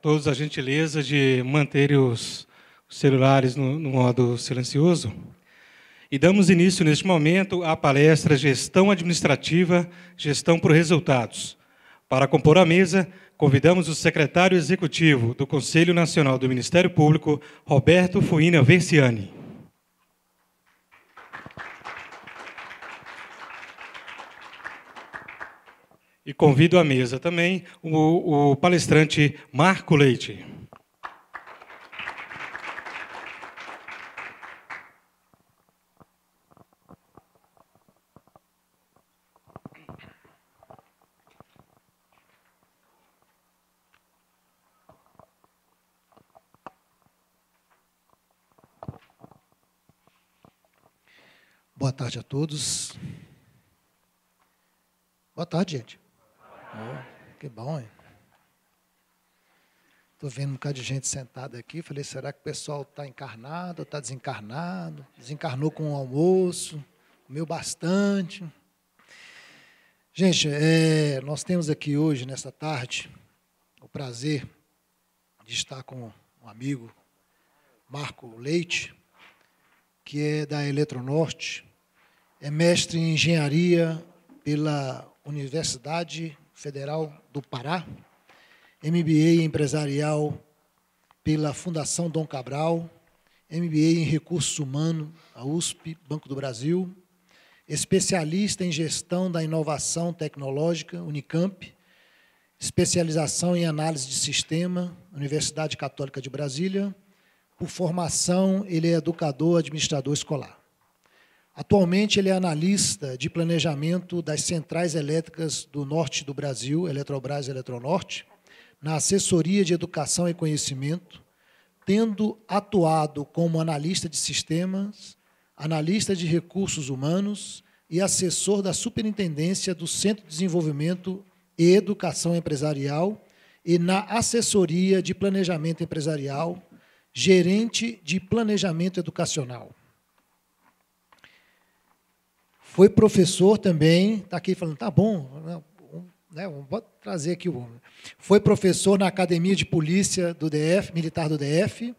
todos a gentileza de manter os celulares no, no modo silencioso. E damos início, neste momento, à palestra Gestão Administrativa, Gestão por Resultados. Para compor a mesa, convidamos o secretário executivo do Conselho Nacional do Ministério Público, Roberto Fuina Verciani. E convido à mesa também o, o palestrante Marco Leite. Boa tarde a todos. Boa tarde, gente que bom, hein? Estou vendo um bocado de gente sentada aqui. Falei, será que o pessoal está encarnado, está desencarnado? Desencarnou com o almoço, comeu bastante. Gente, é, nós temos aqui hoje, nessa tarde, o prazer de estar com um amigo, Marco Leite, que é da Eletronorte, é mestre em engenharia pela Universidade Federal do Pará, MBA empresarial pela Fundação Dom Cabral, MBA em Recursos Humanos, a USP, Banco do Brasil, especialista em gestão da inovação tecnológica, Unicamp, especialização em análise de sistema, Universidade Católica de Brasília. Por formação, ele é educador, administrador escolar. Atualmente, ele é analista de planejamento das centrais elétricas do norte do Brasil, Eletrobras e Eletronorte, na assessoria de educação e conhecimento, tendo atuado como analista de sistemas, analista de recursos humanos e assessor da Superintendência do Centro de Desenvolvimento e Educação Empresarial e na assessoria de planejamento empresarial, gerente de planejamento educacional foi professor também, está aqui falando, tá bom, né, né Vou trazer aqui o homem. Foi professor na Academia de Polícia do DF, Militar do DF,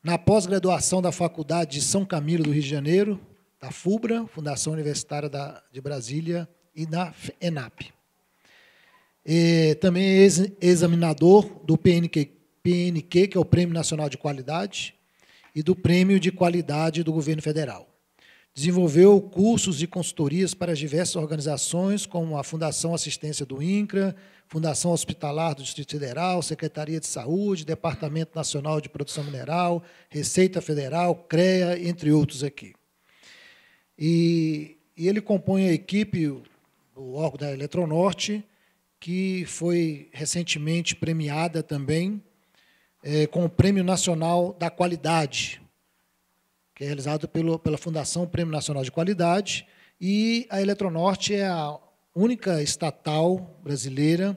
na pós-graduação da Faculdade de São Camilo do Rio de Janeiro, da FUBRA, Fundação Universitária da, de Brasília, e na ENAP. E, também é ex examinador do PNQ, PNQ, que é o Prêmio Nacional de Qualidade, e do Prêmio de Qualidade do Governo Federal. Desenvolveu cursos e consultorias para diversas organizações, como a Fundação Assistência do INCRA, Fundação Hospitalar do Distrito Federal, Secretaria de Saúde, Departamento Nacional de Produção Mineral, Receita Federal, CREA, entre outros aqui. E, e ele compõe a equipe, do órgão da Eletronorte, que foi recentemente premiada também é, com o Prêmio Nacional da Qualidade, que é realizado pelo, pela Fundação Prêmio Nacional de Qualidade, e a Eletronorte é a única estatal brasileira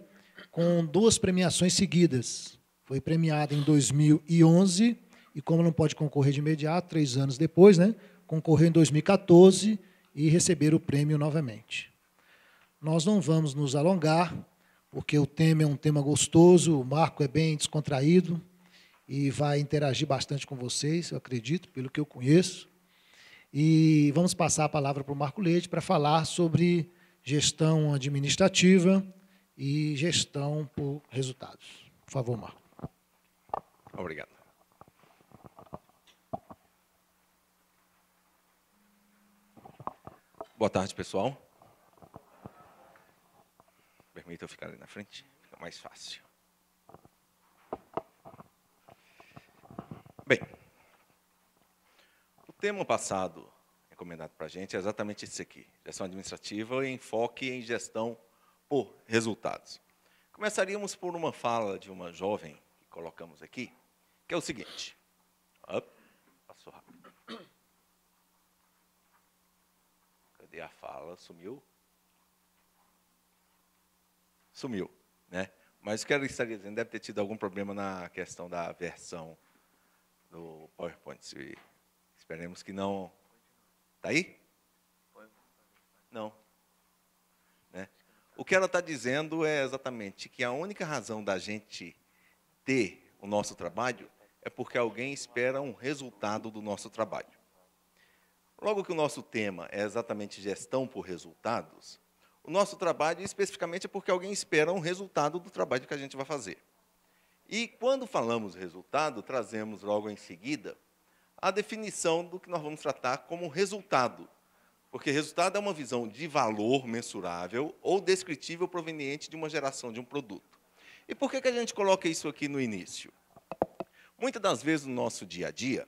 com duas premiações seguidas. Foi premiada em 2011 e, como não pode concorrer de imediato, três anos depois, né, concorreu em 2014 e receber o prêmio novamente. Nós não vamos nos alongar, porque o tema é um tema gostoso, o marco é bem descontraído, e vai interagir bastante com vocês, eu acredito, pelo que eu conheço. E vamos passar a palavra para o Marco Leite para falar sobre gestão administrativa e gestão por resultados. Por favor, Marco. Obrigado. Boa tarde, pessoal. Permita eu ficar ali na frente, fica mais fácil. Bem, o tema passado recomendado para a gente é exatamente esse aqui: gestão administrativa e enfoque em gestão por resultados. Começaríamos por uma fala de uma jovem que colocamos aqui, que é o seguinte. Up, passou rápido. Cadê a fala? Sumiu? Sumiu, né? Mas o que ela estaria dizendo deve ter tido algum problema na questão da versão do PowerPoint. esperemos que não. Está aí? Não. Né? O que ela está dizendo é exatamente que a única razão da gente ter o nosso trabalho é porque alguém espera um resultado do nosso trabalho. Logo que o nosso tema é exatamente gestão por resultados, o nosso trabalho especificamente é porque alguém espera um resultado do trabalho que a gente vai fazer. E quando falamos resultado, trazemos logo em seguida a definição do que nós vamos tratar como resultado. Porque resultado é uma visão de valor mensurável ou descritível proveniente de uma geração de um produto. E por que, que a gente coloca isso aqui no início? Muitas das vezes no nosso dia a dia,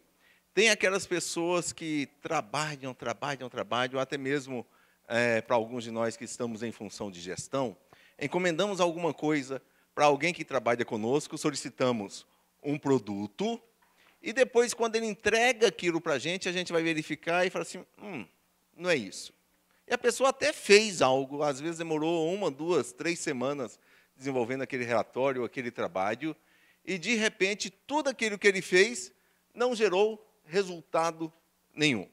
tem aquelas pessoas que trabalham, trabalham, trabalham, até mesmo é, para alguns de nós que estamos em função de gestão, encomendamos alguma coisa, para alguém que trabalha conosco, solicitamos um produto, e depois, quando ele entrega aquilo para a gente, a gente vai verificar e fala assim: hum, não é isso. E a pessoa até fez algo, às vezes demorou uma, duas, três semanas desenvolvendo aquele relatório, aquele trabalho, e de repente tudo aquilo que ele fez não gerou resultado nenhum.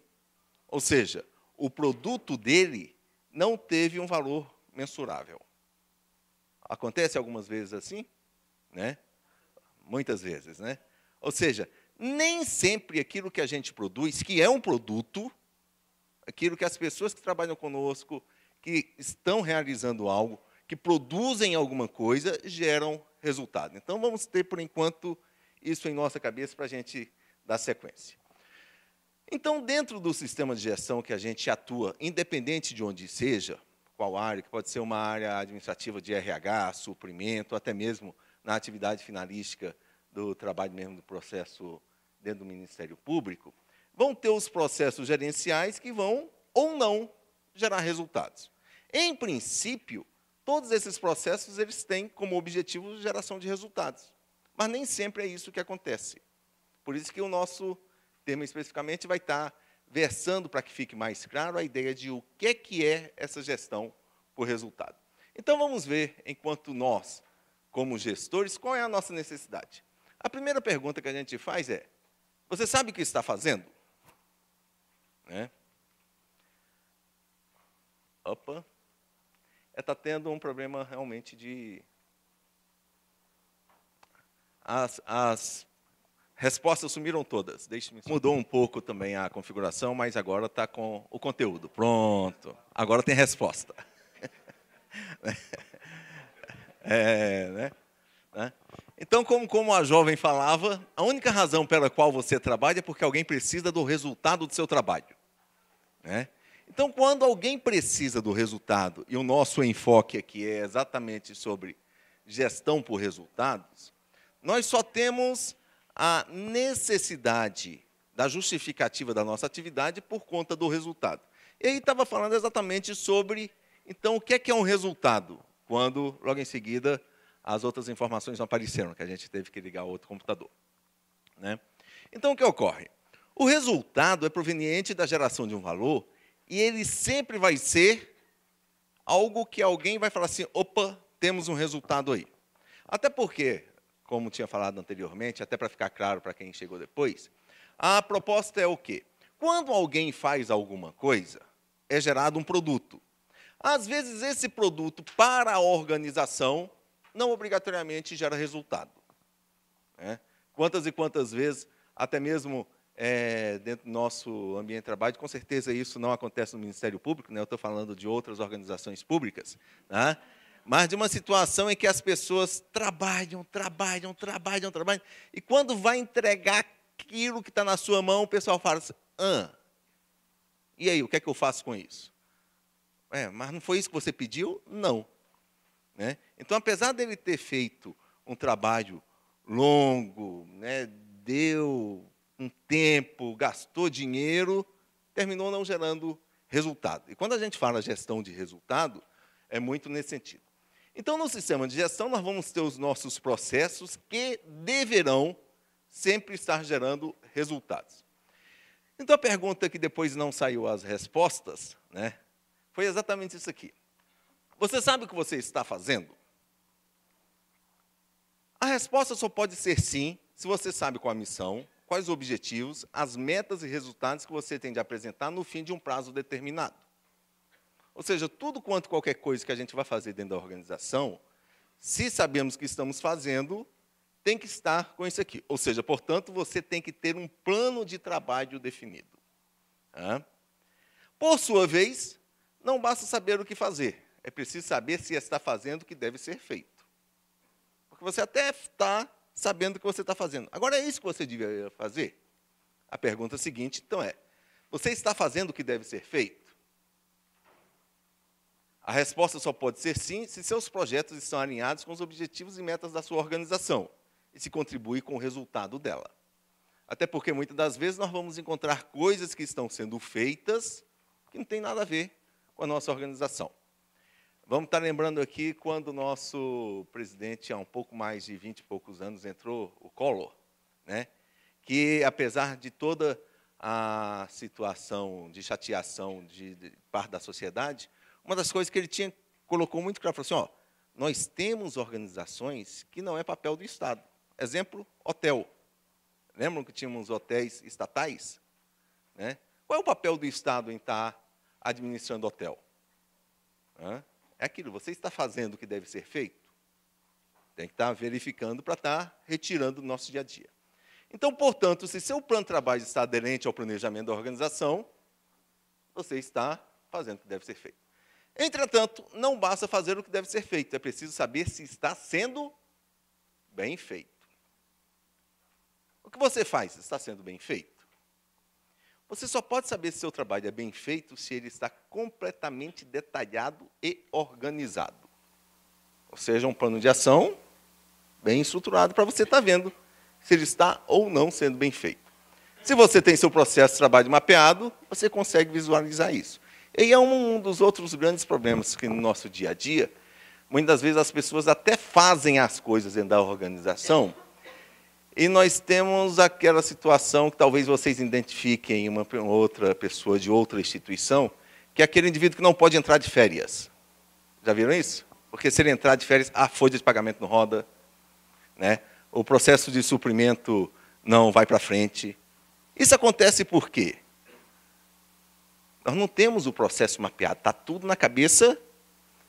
Ou seja, o produto dele não teve um valor mensurável. Acontece algumas vezes assim, né? Muitas vezes, né? Ou seja, nem sempre aquilo que a gente produz, que é um produto, aquilo que as pessoas que trabalham conosco, que estão realizando algo, que produzem alguma coisa, geram resultado. Então vamos ter por enquanto isso em nossa cabeça para a gente dar sequência. Então, dentro do sistema de gestão que a gente atua, independente de onde seja, qual área, que pode ser uma área administrativa de RH, suprimento, até mesmo na atividade finalística do trabalho mesmo do processo dentro do Ministério Público, vão ter os processos gerenciais que vão ou não gerar resultados. Em princípio, todos esses processos eles têm como objetivo geração de resultados, mas nem sempre é isso que acontece. Por isso que o nosso tema especificamente vai estar versando para que fique mais claro a ideia de o que é que é essa gestão por resultado. Então vamos ver, enquanto nós, como gestores, qual é a nossa necessidade. A primeira pergunta que a gente faz é: você sabe o que está fazendo? Né? Opa. Está é, tendo um problema realmente de. As, as Respostas sumiram todas. Mudou um pouco também a configuração, mas agora está com o conteúdo. Pronto. Agora tem resposta. É, né? né? Então, como, como a jovem falava, a única razão pela qual você trabalha é porque alguém precisa do resultado do seu trabalho. Né? Então, quando alguém precisa do resultado, e o nosso enfoque aqui é exatamente sobre gestão por resultados, nós só temos a necessidade da justificativa da nossa atividade por conta do resultado. E aí estava falando exatamente sobre, então, o que é que é um resultado? Quando, logo em seguida, as outras informações não apareceram, que a gente teve que ligar outro computador. Né? Então, o que ocorre? O resultado é proveniente da geração de um valor e ele sempre vai ser algo que alguém vai falar assim: opa, temos um resultado aí. Até porque como tinha falado anteriormente, até para ficar claro para quem chegou depois, a proposta é o quê? Quando alguém faz alguma coisa, é gerado um produto. Às vezes, esse produto, para a organização, não obrigatoriamente gera resultado. Né? Quantas e quantas vezes, até mesmo é, dentro do nosso ambiente de trabalho, com certeza isso não acontece no Ministério Público, né? eu estou falando de outras organizações públicas, né? mas de uma situação em que as pessoas trabalham, trabalham, trabalham, trabalham, e quando vai entregar aquilo que está na sua mão, o pessoal fala assim, ah, e aí, o que é que eu faço com isso? É, mas não foi isso que você pediu? Não. Né? Então, apesar dele ter feito um trabalho longo, né, deu um tempo, gastou dinheiro, terminou não gerando resultado. E quando a gente fala gestão de resultado, é muito nesse sentido. Então, no sistema de gestão, nós vamos ter os nossos processos que deverão sempre estar gerando resultados. Então, a pergunta que depois não saiu as respostas né, foi exatamente isso aqui. Você sabe o que você está fazendo? A resposta só pode ser sim se você sabe qual a missão, quais os objetivos, as metas e resultados que você tem de apresentar no fim de um prazo determinado. Ou seja, tudo quanto qualquer coisa que a gente vai fazer dentro da organização, se sabemos que estamos fazendo, tem que estar com isso aqui. Ou seja, portanto, você tem que ter um plano de trabalho definido. Por sua vez, não basta saber o que fazer, é preciso saber se está fazendo o que deve ser feito. Porque você até está sabendo o que você está fazendo. Agora, é isso que você deveria fazer? A pergunta seguinte, então, é: você está fazendo o que deve ser feito? A resposta só pode ser sim se seus projetos estão alinhados com os objetivos e metas da sua organização e se contribui com o resultado dela. Até porque muitas das vezes nós vamos encontrar coisas que estão sendo feitas que não tem nada a ver com a nossa organização. Vamos estar lembrando aqui quando o nosso presidente, há um pouco mais de 20 e poucos anos, entrou, o Collor, né? que apesar de toda a situação de chateação de, de parte da sociedade, uma das coisas que ele tinha colocou muito claro, falou assim, ó, nós temos organizações que não é papel do Estado. Exemplo, hotel. Lembram que tínhamos hotéis estatais? Né? Qual é o papel do Estado em estar administrando hotel? Hã? É aquilo, você está fazendo o que deve ser feito? Tem que estar verificando para estar retirando do nosso dia a dia. Então, portanto, se seu plano de trabalho está aderente ao planejamento da organização, você está fazendo o que deve ser feito. Entretanto, não basta fazer o que deve ser feito, é preciso saber se está sendo bem feito. O que você faz está sendo bem feito? Você só pode saber se seu trabalho é bem feito se ele está completamente detalhado e organizado. Ou seja, um plano de ação bem estruturado para você estar tá vendo se ele está ou não sendo bem feito. Se você tem seu processo de trabalho mapeado, você consegue visualizar isso. E é um dos outros grandes problemas que no nosso dia a dia, muitas vezes as pessoas até fazem as coisas dentro da organização, e nós temos aquela situação que talvez vocês identifiquem uma outra pessoa de outra instituição, que é aquele indivíduo que não pode entrar de férias. Já viram isso? Porque se ele entrar de férias, a folha de pagamento não roda, né? o processo de suprimento não vai para frente. Isso acontece por quê? Nós não temos o processo mapeado, está tudo na cabeça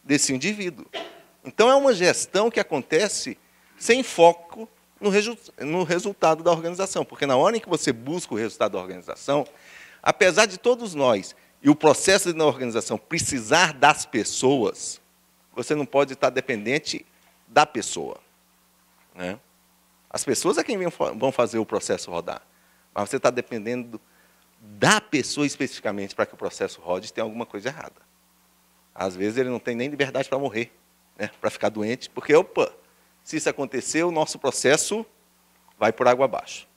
desse indivíduo. Então, é uma gestão que acontece sem foco no, resu no resultado da organização, porque na hora em que você busca o resultado da organização, apesar de todos nós e o processo de organização precisar das pessoas, você não pode estar dependente da pessoa. Né? As pessoas é quem vão fazer o processo rodar, mas você está dependendo da pessoa especificamente para que o processo rode tem alguma coisa errada. Às vezes ele não tem nem liberdade para morrer, né? para ficar doente, porque, opa, se isso acontecer, o nosso processo vai por água abaixo.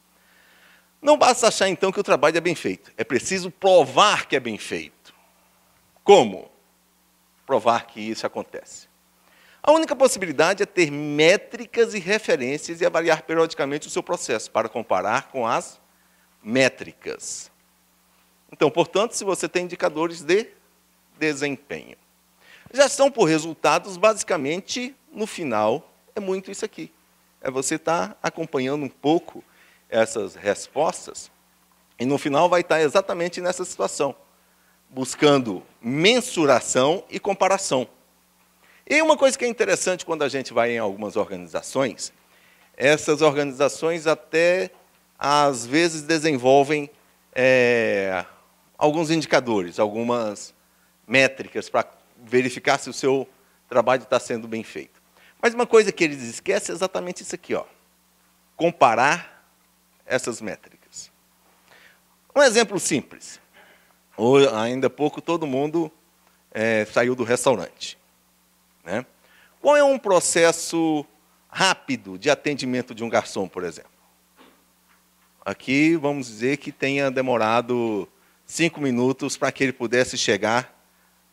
Não basta achar então que o trabalho é bem feito, é preciso provar que é bem feito. Como? Provar que isso acontece. A única possibilidade é ter métricas e referências e avaliar periodicamente o seu processo para comparar com as métricas. Então, portanto, se você tem indicadores de desempenho. já são por resultados, basicamente, no final, é muito isso aqui. É você estar tá acompanhando um pouco essas respostas e no final vai estar tá exatamente nessa situação, buscando mensuração e comparação. E uma coisa que é interessante quando a gente vai em algumas organizações, essas organizações até às vezes desenvolvem é, alguns indicadores, algumas métricas para verificar se o seu trabalho está sendo bem feito. Mas uma coisa que eles esquecem é exatamente isso aqui, ó. Comparar essas métricas. Um exemplo simples. ainda há pouco todo mundo é, saiu do restaurante. Né? Qual é um processo rápido de atendimento de um garçom, por exemplo? Aqui vamos dizer que tenha demorado cinco minutos para que ele pudesse chegar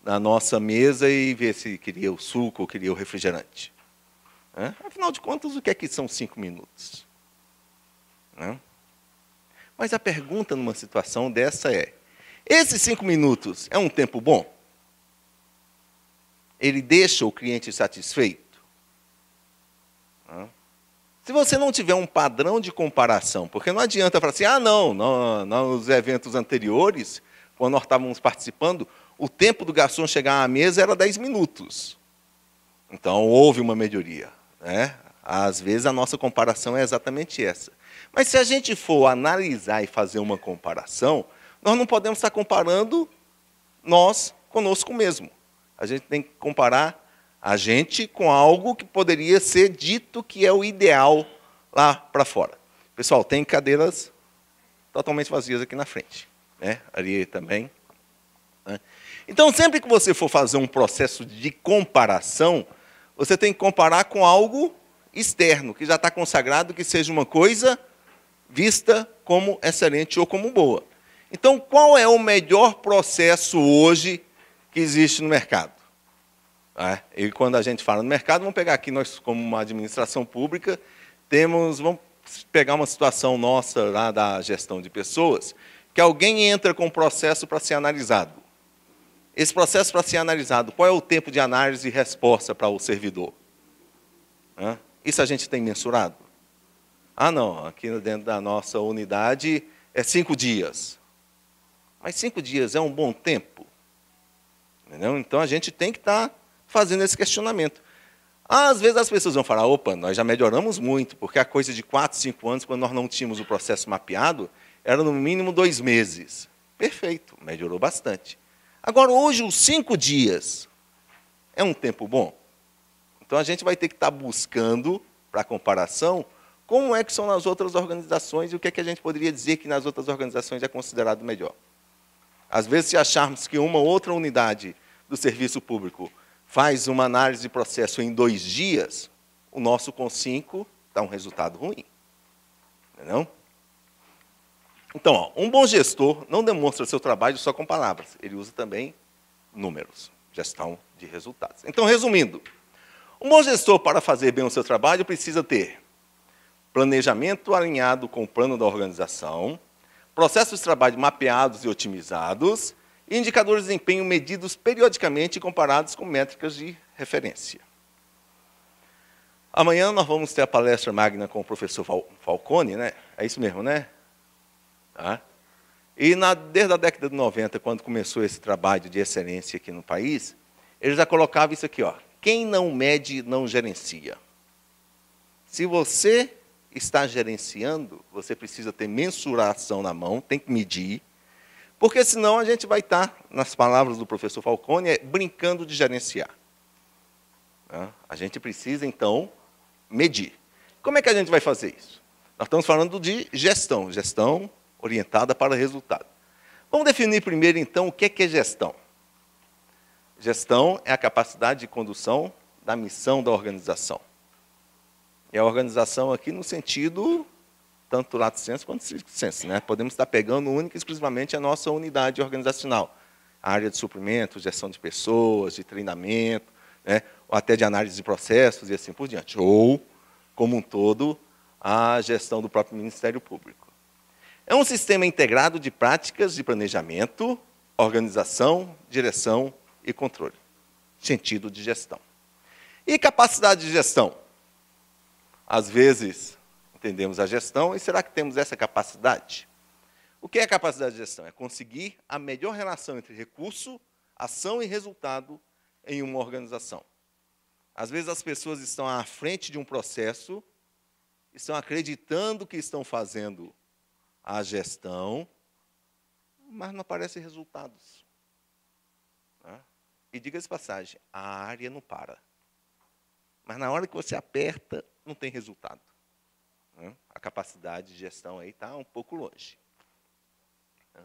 na nossa mesa e ver se queria o suco ou queria o refrigerante. É? Afinal de contas, o que é que são cinco minutos? É? Mas a pergunta numa situação dessa é: esses cinco minutos é um tempo bom? Ele deixa o cliente satisfeito? É? Se você não tiver um padrão de comparação, porque não adianta falar assim, ah, não, não, não nos eventos anteriores, quando nós estávamos participando, o tempo do garçom chegar à mesa era 10 minutos. Então, houve uma melhoria. Né? Às vezes, a nossa comparação é exatamente essa. Mas se a gente for analisar e fazer uma comparação, nós não podemos estar comparando nós conosco mesmo. A gente tem que comparar a gente com algo que poderia ser dito que é o ideal lá para fora. Pessoal, tem cadeiras totalmente vazias aqui na frente, né? ali também. Né? Então, sempre que você for fazer um processo de comparação, você tem que comparar com algo externo, que já está consagrado, que seja uma coisa vista como excelente ou como boa. Então, qual é o melhor processo hoje que existe no mercado? É, e quando a gente fala no mercado, vamos pegar aqui nós como uma administração pública, temos, vamos pegar uma situação nossa lá da gestão de pessoas, que alguém entra com um processo para ser analisado. Esse processo para ser analisado, qual é o tempo de análise e resposta para o servidor? Isso a gente tem mensurado? Ah, não, aqui dentro da nossa unidade é cinco dias. Mas cinco dias é um bom tempo. Entendeu? Então a gente tem que estar tá fazendo esse questionamento. Às vezes as pessoas vão falar, opa, nós já melhoramos muito, porque a coisa de 4, 5 anos, quando nós não tínhamos o processo mapeado, era no mínimo dois meses. Perfeito, melhorou bastante. Agora, hoje, os cinco dias é um tempo bom. Então, a gente vai ter que estar tá buscando, para comparação, como é que são nas outras organizações e o que é que a gente poderia dizer que nas outras organizações é considerado melhor. Às vezes, se acharmos que uma outra unidade do serviço público faz uma análise de processo em dois dias, o nosso com cinco dá um resultado ruim. Não, é não? Então, ó, um bom gestor não demonstra seu trabalho só com palavras, ele usa também números, gestão de resultados. Então, resumindo, um bom gestor, para fazer bem o seu trabalho, precisa ter planejamento alinhado com o plano da organização, processos de trabalho mapeados e otimizados, indicadores de desempenho medidos periodicamente e comparados com métricas de referência. Amanhã nós vamos ter a palestra magna com o professor Fal Falcone, né? É isso mesmo, né? Tá? E na, desde a década de 90, quando começou esse trabalho de excelência aqui no país, ele já colocava isso aqui, ó. Quem não mede, não gerencia. Se você está gerenciando, você precisa ter mensuração na mão, tem que medir, porque senão a gente vai estar, nas palavras do professor Falcone, é, brincando de gerenciar. Né? A gente precisa, então, medir. Como é que a gente vai fazer isso? Nós estamos falando de gestão, gestão orientada para resultado. Vamos definir primeiro, então, o que é, é gestão. Gestão é a capacidade de condução da missão da organização. E a organização aqui no sentido tanto lato senso quanto senso. Né? Podemos estar pegando única e exclusivamente a nossa unidade organizacional, a área de suprimento, gestão de pessoas, de treinamento, né? ou até de análise de processos e assim por diante. Ou, como um todo, a gestão do próprio Ministério Público. É um sistema integrado de práticas de planejamento, organização, direção e controle. Sentido de gestão. E capacidade de gestão? Às vezes, entendemos a gestão e será que temos essa capacidade? O que é capacidade de gestão? É conseguir a melhor relação entre recurso, ação e resultado em uma organização. Às vezes as pessoas estão à frente de um processo, estão acreditando que estão fazendo a gestão, mas não aparecem resultados. Tá? E diga-se passagem, a área não para. Mas na hora que você aperta, não tem resultado. Né? A capacidade de gestão aí está um pouco longe. Né?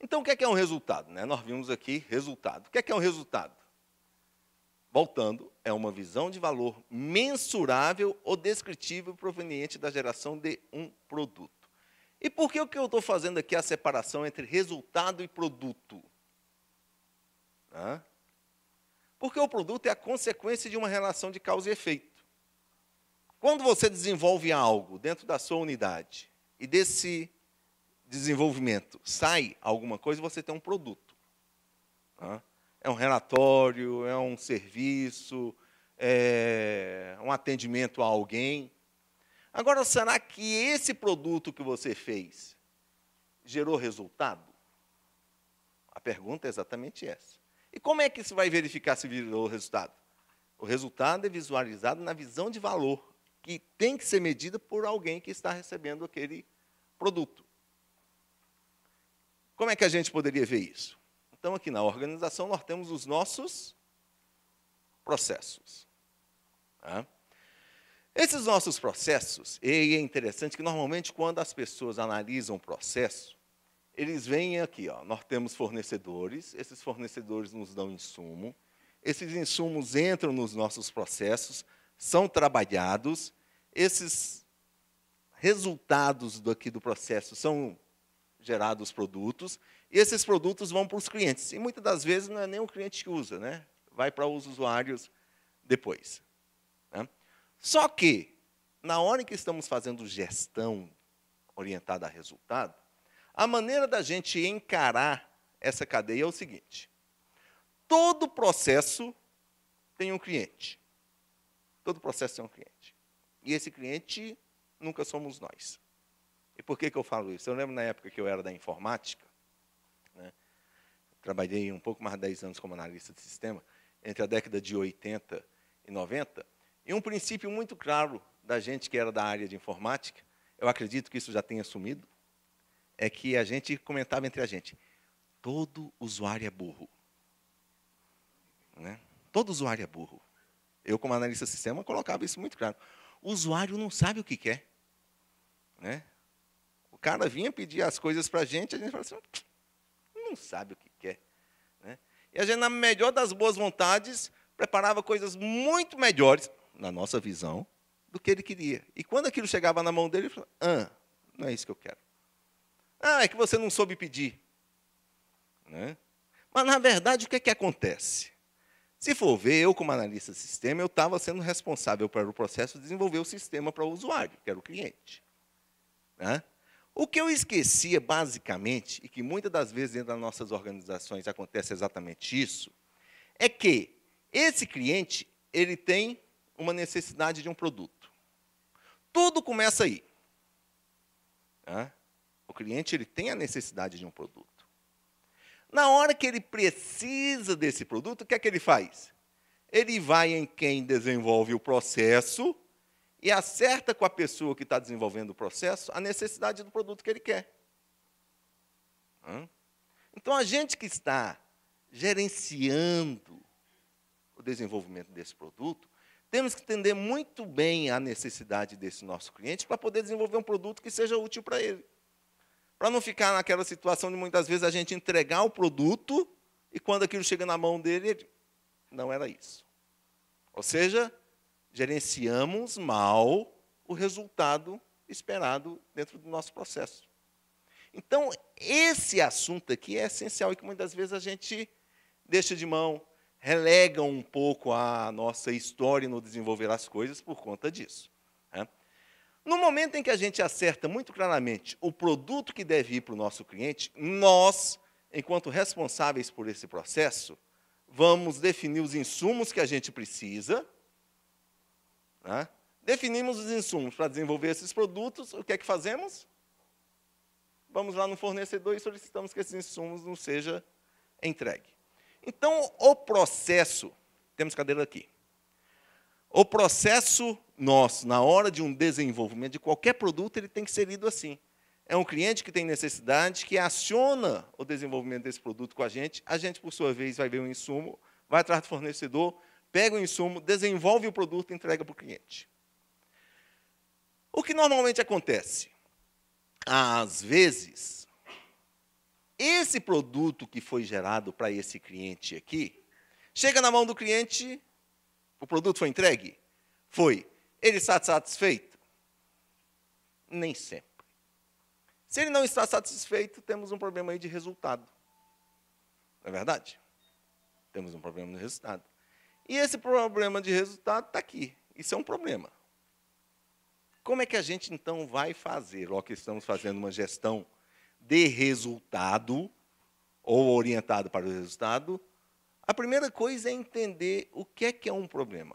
Então, o que é, que é um resultado? Né? Nós vimos aqui resultado. O que é, que é um resultado? Voltando, é uma visão de valor mensurável ou descritível proveniente da geração de um produto. E por que, que eu estou fazendo aqui a separação entre resultado e produto? Porque o produto é a consequência de uma relação de causa e efeito. Quando você desenvolve algo dentro da sua unidade e desse desenvolvimento sai alguma coisa, você tem um produto. Tá? É um relatório, é um serviço, é um atendimento a alguém. Agora, será que esse produto que você fez gerou resultado? A pergunta é exatamente essa. E como é que se vai verificar se virou resultado? O resultado é visualizado na visão de valor que tem que ser medida por alguém que está recebendo aquele produto. Como é que a gente poderia ver isso? Então, aqui na organização, nós temos os nossos processos. Tá? Esses nossos processos, e é interessante que normalmente quando as pessoas analisam o processo, eles vêm aqui, ó, nós temos fornecedores, esses fornecedores nos dão insumo, esses insumos entram nos nossos processos, são trabalhados, esses resultados aqui do processo são gerados produtos, e esses produtos vão para os clientes. E muitas das vezes não é nem o cliente que usa, né? vai para os usuários depois. Né? Só que, na hora em que estamos fazendo gestão orientada a resultado, a maneira da gente encarar essa cadeia é o seguinte: todo processo tem um cliente. Todo processo é um cliente. E esse cliente nunca somos nós. E por que, que eu falo isso? Eu lembro na época que eu era da informática, né? trabalhei um pouco mais de 10 anos como analista de sistema, entre a década de 80 e 90, e um princípio muito claro da gente que era da área de informática, eu acredito que isso já tenha sumido, é que a gente comentava entre a gente, todo usuário é burro. Né? Todo usuário é burro. Eu, como analista de sistema, colocava isso muito claro. O usuário não sabe o que quer. Né? O cara vinha pedir as coisas para a gente, a gente falava assim, não sabe o que quer. Né? E a gente, na melhor das boas vontades, preparava coisas muito melhores, na nossa visão, do que ele queria. E quando aquilo chegava na mão dele, ele falava, ah, não é isso que eu quero. Ah, é que você não soube pedir. Né? Mas, na verdade, o que, é que acontece? Se for ver, eu, como analista de sistema, eu estava sendo responsável para o processo de desenvolver o sistema para o usuário, que era o cliente. Né? O que eu esquecia, basicamente, e que muitas das vezes dentro das nossas organizações acontece exatamente isso, é que esse cliente ele tem uma necessidade de um produto. Tudo começa aí. Né? O cliente ele tem a necessidade de um produto. Na hora que ele precisa desse produto, o que é que ele faz? Ele vai em quem desenvolve o processo e acerta com a pessoa que está desenvolvendo o processo a necessidade do produto que ele quer. Então, a gente que está gerenciando o desenvolvimento desse produto, temos que entender muito bem a necessidade desse nosso cliente para poder desenvolver um produto que seja útil para ele. Para não ficar naquela situação de muitas vezes a gente entregar o produto e quando aquilo chega na mão dele, ele... não era isso. Ou seja, gerenciamos mal o resultado esperado dentro do nosso processo. Então, esse assunto aqui é essencial e que muitas vezes a gente deixa de mão, relega um pouco a nossa história no desenvolver as coisas por conta disso. No momento em que a gente acerta muito claramente o produto que deve ir para o nosso cliente, nós, enquanto responsáveis por esse processo, vamos definir os insumos que a gente precisa. Né? Definimos os insumos para desenvolver esses produtos, o que é que fazemos? Vamos lá no fornecedor e solicitamos que esses insumos não sejam entregues. Então, o processo, temos cadeira aqui, o processo nosso, na hora de um desenvolvimento de qualquer produto, ele tem que ser lido assim. É um cliente que tem necessidade, que aciona o desenvolvimento desse produto com a gente. A gente, por sua vez, vai ver um insumo, vai atrás do fornecedor, pega o insumo, desenvolve o produto e entrega para o cliente. O que normalmente acontece? Às vezes, esse produto que foi gerado para esse cliente aqui chega na mão do cliente o produto foi entregue? Foi. Ele está satisfeito? Nem sempre. Se ele não está satisfeito, temos um problema aí de resultado. Não é verdade? Temos um problema de resultado. E esse problema de resultado está aqui. Isso é um problema. Como é que a gente então vai fazer? Logo que estamos fazendo uma gestão de resultado, ou orientado para o resultado, a primeira coisa é entender o que é que é um problema.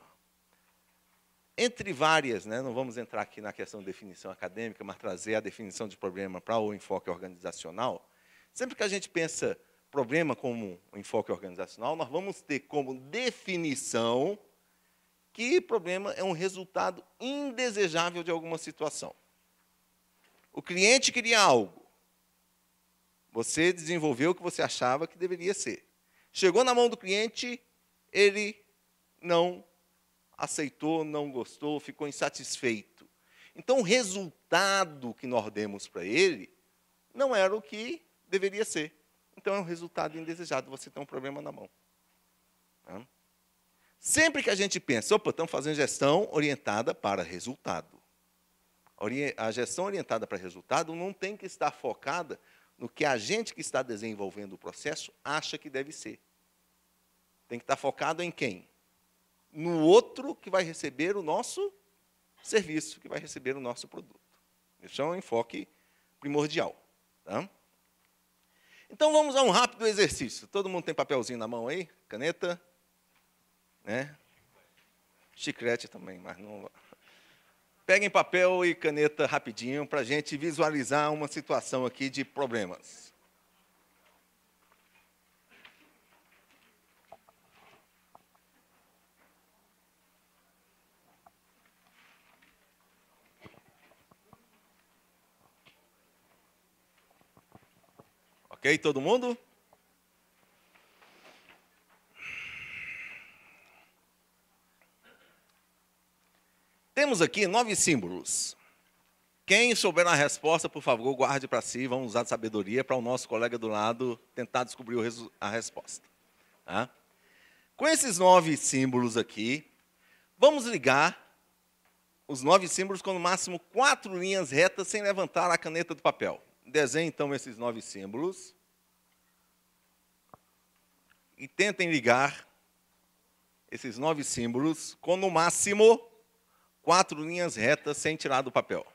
Entre várias, né, não vamos entrar aqui na questão de definição acadêmica, mas trazer a definição de problema para o enfoque organizacional. Sempre que a gente pensa problema como um enfoque organizacional, nós vamos ter como definição que problema é um resultado indesejável de alguma situação. O cliente queria algo. Você desenvolveu o que você achava que deveria ser. Chegou na mão do cliente, ele não aceitou, não gostou, ficou insatisfeito. Então, o resultado que nós demos para ele não era o que deveria ser. Então, é um resultado indesejado, você tem um problema na mão. Tá? Sempre que a gente pensa, opa, estamos fazendo gestão orientada para resultado. A gestão orientada para resultado não tem que estar focada no que a gente que está desenvolvendo o processo acha que deve ser. Tem que estar focado em quem? No outro que vai receber o nosso serviço, que vai receber o nosso produto. Esse é um enfoque primordial. Tá? Então vamos a um rápido exercício. Todo mundo tem papelzinho na mão aí? Caneta? Né? Chiclete também, mas não. Peguem papel e caneta rapidinho para a gente visualizar uma situação aqui de problemas. Ok, todo mundo? Temos aqui nove símbolos. Quem souber a resposta, por favor, guarde para si. Vamos usar de sabedoria para o nosso colega do lado tentar descobrir a resposta. Tá? Com esses nove símbolos aqui, vamos ligar os nove símbolos com no máximo quatro linhas retas sem levantar a caneta do papel. Desenhe então esses nove símbolos e tentem ligar esses nove símbolos com no máximo quatro linhas retas sem tirar do papel.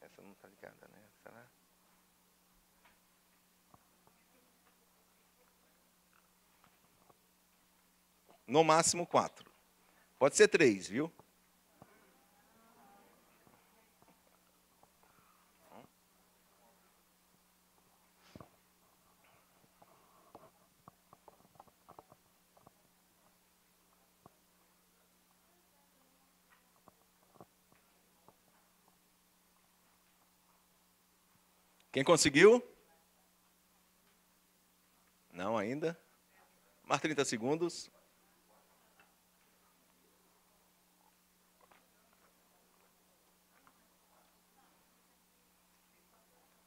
Essa não está ligada, né? Será? No máximo quatro. Pode ser três, viu? Quem conseguiu? Não ainda? Mais 30 segundos.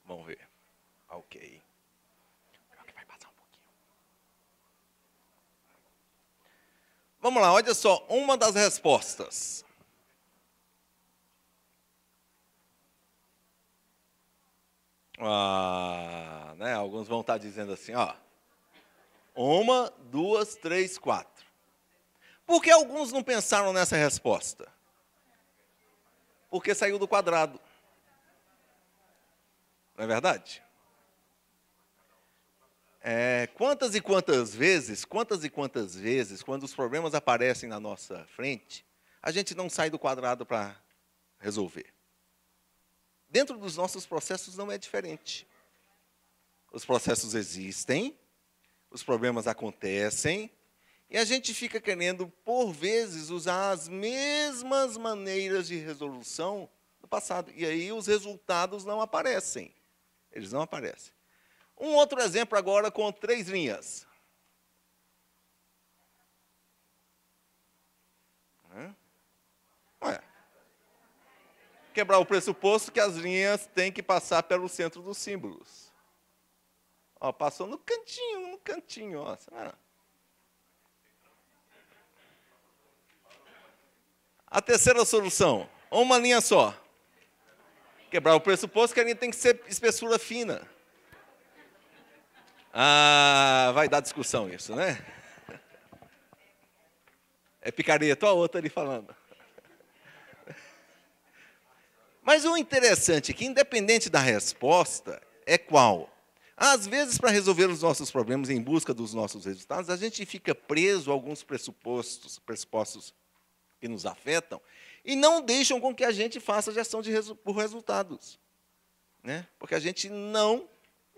Vamos ver. Ah, ok. Vamos lá, olha só, uma das respostas. Ah, né? Alguns vão estar dizendo assim, ó. Uma, duas, três, quatro. Por que alguns não pensaram nessa resposta? Porque saiu do quadrado. Não é verdade? É, quantas e quantas vezes, quantas e quantas vezes, quando os problemas aparecem na nossa frente, a gente não sai do quadrado para resolver. Dentro dos nossos processos não é diferente. Os processos existem, os problemas acontecem, e a gente fica querendo, por vezes, usar as mesmas maneiras de resolução do passado. E aí os resultados não aparecem. Eles não aparecem. Um outro exemplo agora com três linhas. Ué quebrar o pressuposto que as linhas têm que passar pelo centro dos símbolos. Ó, passou no cantinho, no cantinho. Ó, A terceira solução, uma linha só. Quebrar o pressuposto que a linha tem que ser espessura fina. Ah, vai dar discussão isso, né? É picareta, ou a outra ali falando. Mas o interessante é que, independente da resposta, é qual? Às vezes, para resolver os nossos problemas em busca dos nossos resultados, a gente fica preso a alguns pressupostos, pressupostos que nos afetam e não deixam com que a gente faça gestão de resu por resultados. Né? Porque a gente não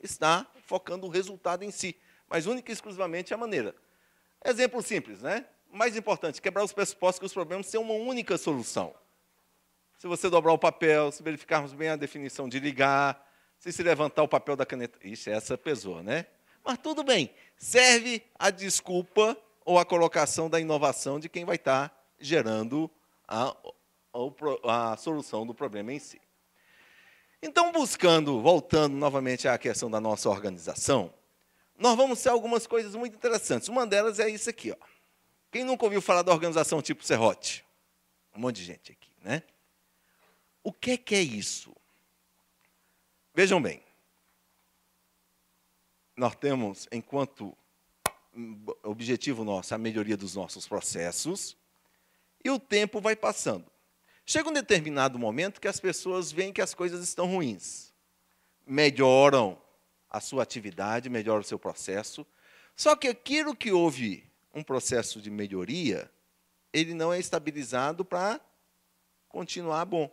está focando o resultado em si, mas única e exclusivamente a maneira. Exemplo simples, né? Mais importante, quebrar os pressupostos que os problemas têm uma única solução se você dobrar o papel, se verificarmos bem a definição de ligar, se se levantar o papel da caneta. Ixi, essa pesou, né? Mas tudo bem, serve a desculpa ou a colocação da inovação de quem vai estar tá gerando a, a, a solução do problema em si. Então, buscando, voltando novamente à questão da nossa organização, nós vamos ter algumas coisas muito interessantes. Uma delas é isso aqui. Ó. Quem nunca ouviu falar da organização tipo Serrote? Um monte de gente aqui, né? O que é que é isso? Vejam bem. Nós temos, enquanto objetivo nosso, a melhoria dos nossos processos, e o tempo vai passando. Chega um determinado momento que as pessoas veem que as coisas estão ruins. Melhoram a sua atividade, melhoram o seu processo. Só que aquilo que houve um processo de melhoria, ele não é estabilizado para continuar bom.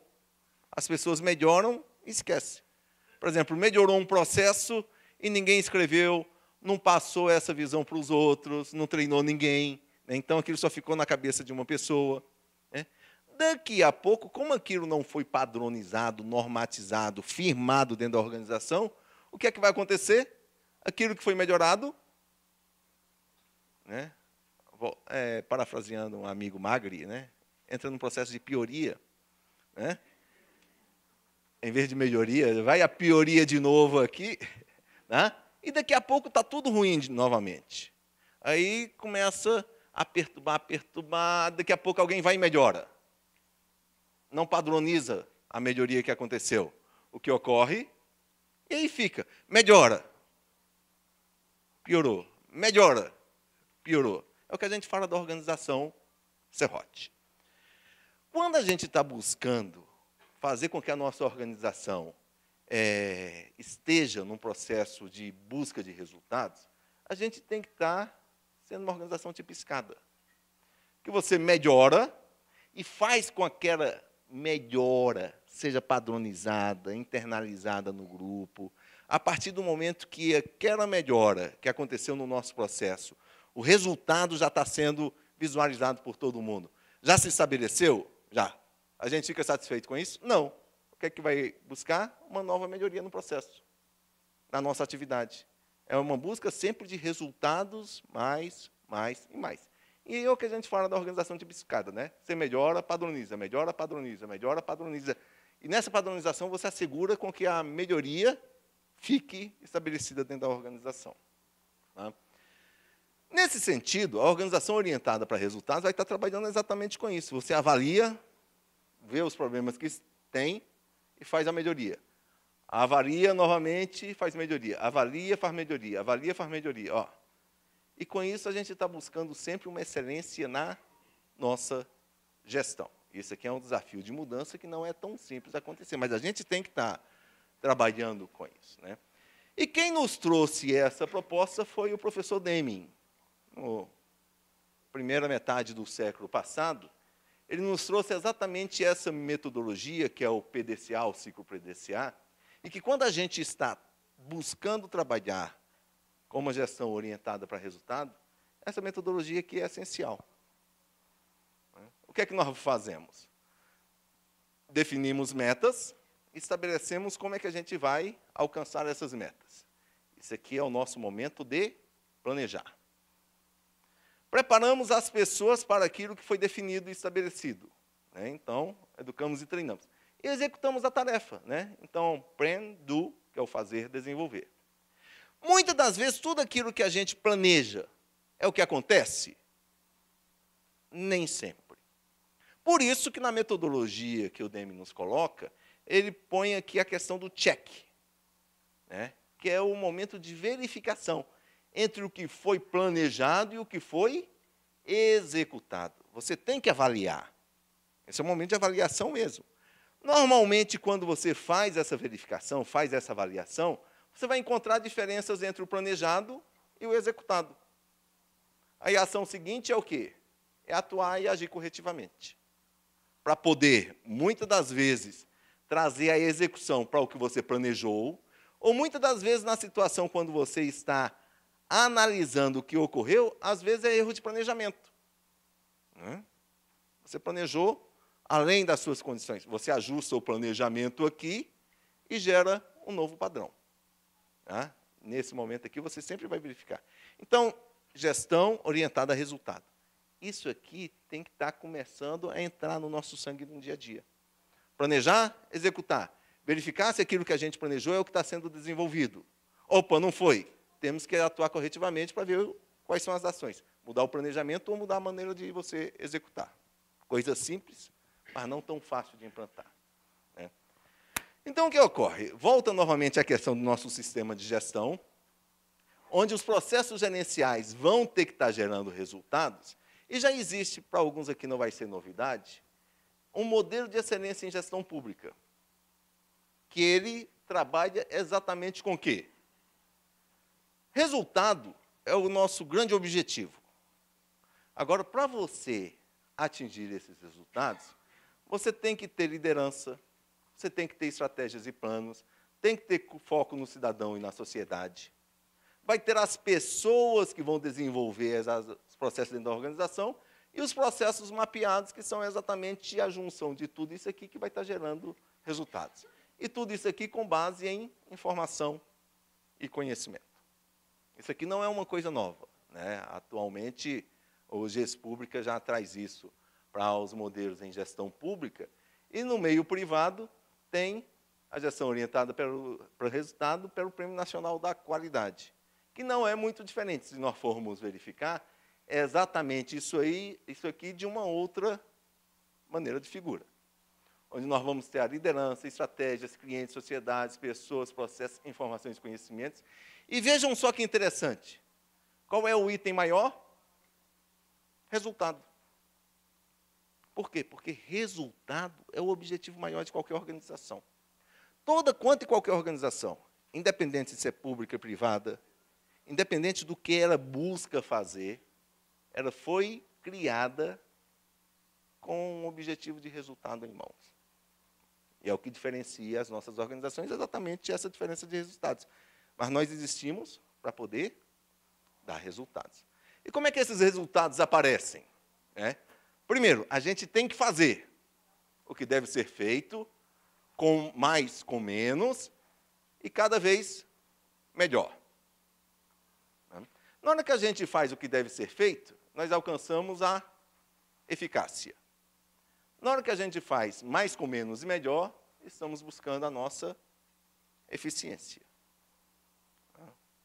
As pessoas melhoram e esquecem. Por exemplo, melhorou um processo e ninguém escreveu, não passou essa visão para os outros, não treinou ninguém. Né? Então aquilo só ficou na cabeça de uma pessoa. Né? Daqui a pouco, como aquilo não foi padronizado, normatizado, firmado dentro da organização, o que é que vai acontecer? Aquilo que foi melhorado. Né? é, parafraseando um amigo Magri, né? entra num processo de pioria. Né? em vez de melhoria, vai a pioria de novo aqui, né? e daqui a pouco está tudo ruim de, novamente. Aí começa a perturbar, a perturbar, daqui a pouco alguém vai e melhora. Não padroniza a melhoria que aconteceu. O que ocorre, e aí fica, melhora, piorou, melhora, piorou. É o que a gente fala da organização serrote. Quando a gente está buscando fazer com que a nossa organização é, esteja num processo de busca de resultados, a gente tem que estar tá sendo uma organização tipiscada. Que você melhora e faz com aquela melhora seja padronizada, internalizada no grupo. A partir do momento que aquela melhora que aconteceu no nosso processo, o resultado já está sendo visualizado por todo mundo. Já se estabeleceu? Já. A gente fica satisfeito com isso? Não. O que é que vai buscar? Uma nova melhoria no processo, na nossa atividade. É uma busca sempre de resultados mais, mais e mais. E é o que a gente fala da organização de bicicleta, né? Você melhora, padroniza, melhora, padroniza, melhora, padroniza. E nessa padronização você assegura com que a melhoria fique estabelecida dentro da organização. Tá? Nesse sentido, a organização orientada para resultados vai estar trabalhando exatamente com isso. Você avalia vê os problemas que tem e faz a melhoria. Avalia novamente, faz melhoria. Avalia, faz melhoria. Avalia, faz melhoria. Ó. E com isso a gente está buscando sempre uma excelência na nossa gestão. Isso aqui é um desafio de mudança que não é tão simples acontecer, mas a gente tem que estar tá trabalhando com isso. Né? E quem nos trouxe essa proposta foi o professor Deming. No primeira metade do século passado, ele nos trouxe exatamente essa metodologia, que é o PDCA, o ciclo PDCA, e que quando a gente está buscando trabalhar com uma gestão orientada para resultado, essa metodologia aqui é essencial. O que é que nós fazemos? Definimos metas, estabelecemos como é que a gente vai alcançar essas metas. Isso aqui é o nosso momento de planejar. Preparamos as pessoas para aquilo que foi definido e estabelecido. Né? Então, educamos e treinamos. E executamos a tarefa. Né? Então, plan, do, que é o fazer, desenvolver. Muitas das vezes, tudo aquilo que a gente planeja é o que acontece? Nem sempre. Por isso que na metodologia que o Demi nos coloca, ele põe aqui a questão do check, né? que é o momento de verificação entre o que foi planejado e o que foi executado. Você tem que avaliar. Esse é o momento de avaliação mesmo. Normalmente, quando você faz essa verificação, faz essa avaliação, você vai encontrar diferenças entre o planejado e o executado. Aí a ação seguinte é o quê? É atuar e agir corretivamente. Para poder, muitas das vezes, trazer a execução para o que você planejou, ou muitas das vezes, na situação quando você está analisando o que ocorreu, às vezes é erro de planejamento. Né? Você planejou além das suas condições. Você ajusta o planejamento aqui e gera um novo padrão. Tá? Nesse momento aqui, você sempre vai verificar. Então, gestão orientada a resultado. Isso aqui tem que estar tá começando a entrar no nosso sangue no dia a dia. Planejar, executar. Verificar se aquilo que a gente planejou é o que está sendo desenvolvido. Opa, não foi temos que atuar corretivamente para ver quais são as ações. Mudar o planejamento ou mudar a maneira de você executar. Coisa simples, mas não tão fácil de implantar. Né? Então, o que ocorre? Volta novamente à questão do nosso sistema de gestão, onde os processos gerenciais vão ter que estar tá gerando resultados, e já existe, para alguns aqui não vai ser novidade, um modelo de excelência em gestão pública, que ele trabalha exatamente com o quê? Resultado é o nosso grande objetivo. Agora, para você atingir esses resultados, você tem que ter liderança, você tem que ter estratégias e planos, tem que ter foco no cidadão e na sociedade. Vai ter as pessoas que vão desenvolver os processos dentro da organização e os processos mapeados, que são exatamente a junção de tudo isso aqui que vai estar gerando resultados. E tudo isso aqui com base em informação e conhecimento. Isso aqui não é uma coisa nova. Né? Atualmente, o GES Pública já traz isso para os modelos em gestão pública. E no meio privado, tem a gestão orientada pelo, pelo resultado pelo Prêmio Nacional da Qualidade, que não é muito diferente, se nós formos verificar, é exatamente isso aí, isso aqui de uma outra maneira de figura. Onde nós vamos ter a liderança, estratégias, clientes, sociedades, pessoas, processos, informações e conhecimentos, e vejam só que interessante. Qual é o item maior? Resultado. Por quê? Porque resultado é o objetivo maior de qualquer organização. Toda quanto e qualquer organização, independente de ser é pública ou privada, independente do que ela busca fazer, ela foi criada com um objetivo de resultado em mãos. E é o que diferencia as nossas organizações, exatamente essa diferença de resultados. Mas nós existimos para poder dar resultados. E como é que esses resultados aparecem? É. Primeiro, a gente tem que fazer o que deve ser feito, com mais, com menos, e cada vez melhor. Né? Na hora que a gente faz o que deve ser feito, nós alcançamos a eficácia. Na hora que a gente faz mais com menos e melhor, estamos buscando a nossa eficiência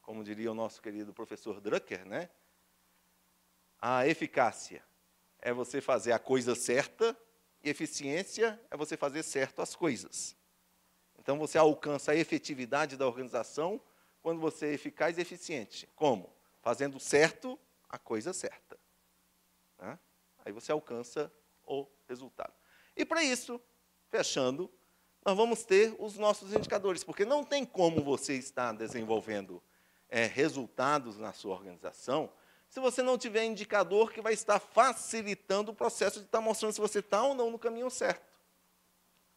como diria o nosso querido professor Drucker, né? A eficácia é você fazer a coisa certa e eficiência é você fazer certo as coisas. Então você alcança a efetividade da organização quando você é eficaz e eficiente. Como? Fazendo certo a coisa certa. Né? Aí você alcança o resultado. E para isso, fechando, nós vamos ter os nossos indicadores, porque não tem como você estar desenvolvendo é, resultados na sua organização, se você não tiver indicador que vai estar facilitando o processo de estar tá mostrando se você está ou não no caminho certo.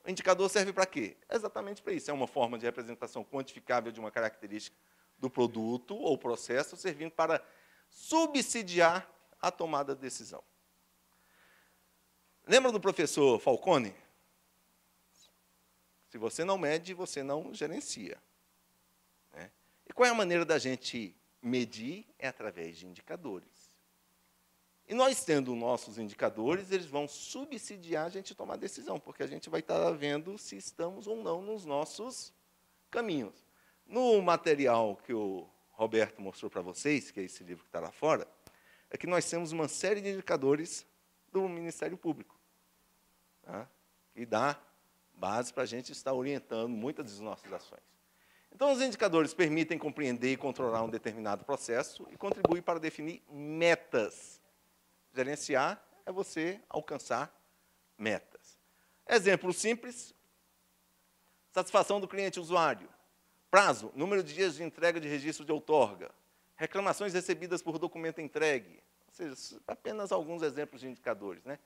O indicador serve para quê? Exatamente para isso. É uma forma de representação quantificável de uma característica do produto ou processo, servindo para subsidiar a tomada de decisão. Lembra do professor Falcone? Se você não mede, você não gerencia. Qual é a maneira da gente medir? É através de indicadores. E nós tendo nossos indicadores, eles vão subsidiar a gente tomar decisão, porque a gente vai estar vendo se estamos ou não nos nossos caminhos. No material que o Roberto mostrou para vocês, que é esse livro que está lá fora, é que nós temos uma série de indicadores do Ministério Público, tá? que dá base para a gente estar orientando muitas das nossas ações. Então, os indicadores permitem compreender e controlar um determinado processo e contribuem para definir metas. Gerenciar é você alcançar metas. Exemplo simples: satisfação do cliente usuário, prazo, número de dias de entrega de registro de outorga, reclamações recebidas por documento entregue, ou seja, apenas alguns exemplos de indicadores, né?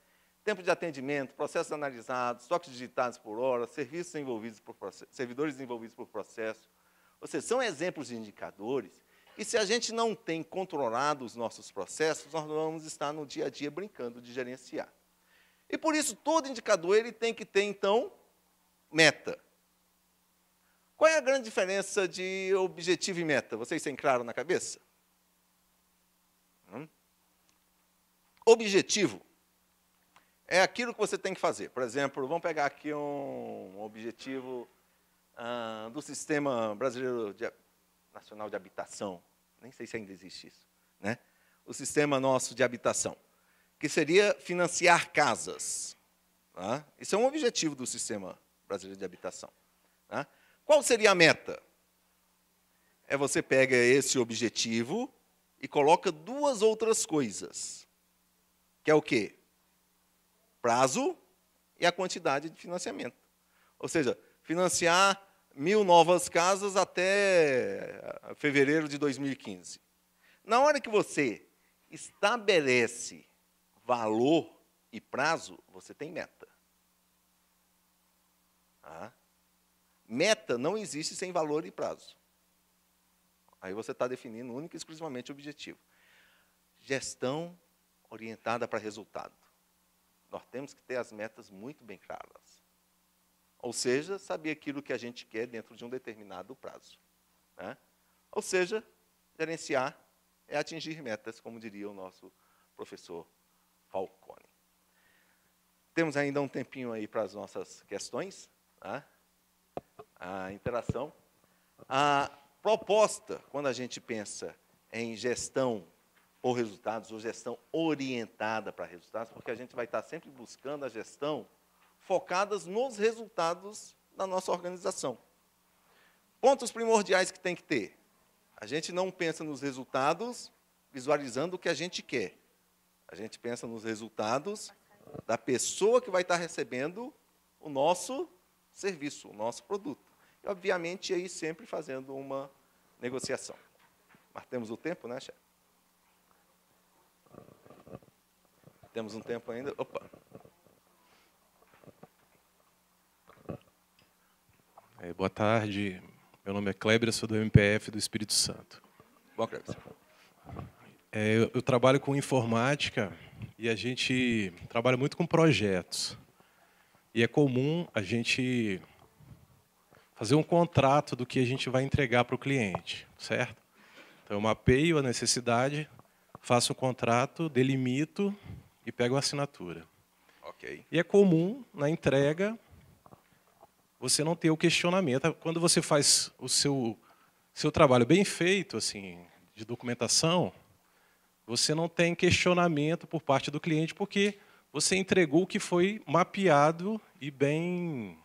Tempo de atendimento, processos analisados, toques digitados por hora, serviços envolvidos por servidores envolvidos por processo, ou seja, são exemplos de indicadores que, se a gente não tem controlado os nossos processos, nós vamos estar no dia a dia brincando de gerenciar. E por isso, todo indicador ele tem que ter, então, meta. Qual é a grande diferença de objetivo e meta? Vocês têm claro na cabeça? Hum? Objetivo é aquilo que você tem que fazer. Por exemplo, vamos pegar aqui um objetivo ah, do Sistema Brasileiro de, Nacional de Habitação, nem sei se ainda existe isso, né? o sistema nosso de habitação, que seria financiar casas. Tá? é um objetivo do Sistema Brasileiro de Habitação. Tá? Qual seria a meta? É você pega esse objetivo e coloca duas outras coisas, que é o quê? Prazo e a quantidade de financiamento. Ou seja, financiar mil novas casas até eh, fevereiro de 2015. Na hora que você estabelece valor e prazo, você tem meta. Ah. Meta não existe sem valor e prazo. Aí você está definindo única e exclusivamente o objetivo. Gestão orientada para resultado. Nós temos que ter as metas muito bem claras. Ou seja, saber aquilo que a gente quer dentro de um determinado prazo. Né? Ou seja, gerenciar é atingir metas, como diria o nosso professor Falcone. Temos ainda um tempinho aí para as nossas questões. Né? A interação. A proposta, quando a gente pensa em gestão por resultados, ou gestão orientada para resultados, porque a gente vai estar sempre buscando a gestão focadas nos resultados da nossa organização. Pontos primordiais que tem que ter. A gente não pensa nos resultados visualizando o que a gente quer. A gente pensa nos resultados da pessoa que vai estar recebendo o nosso serviço, o nosso produto. E, obviamente, aí sempre fazendo uma negociação. Mas temos o tempo, né, chefe? Temos um tempo ainda. Opa! É, boa tarde. Meu nome é Kleber, sou do MPF do Espírito Santo. Boa Kleber. É, eu, eu trabalho com informática e a gente trabalha muito com projetos. E é comum a gente fazer um contrato do que a gente vai entregar para o cliente, certo? Então, eu mapeio a necessidade, faço o contrato, delimito e pego a assinatura. Ok. E é comum, na entrega, você não ter o questionamento. Quando você faz o seu, seu trabalho bem feito, assim, de documentação, você não tem questionamento por parte do cliente, porque você entregou o que foi mapeado e bem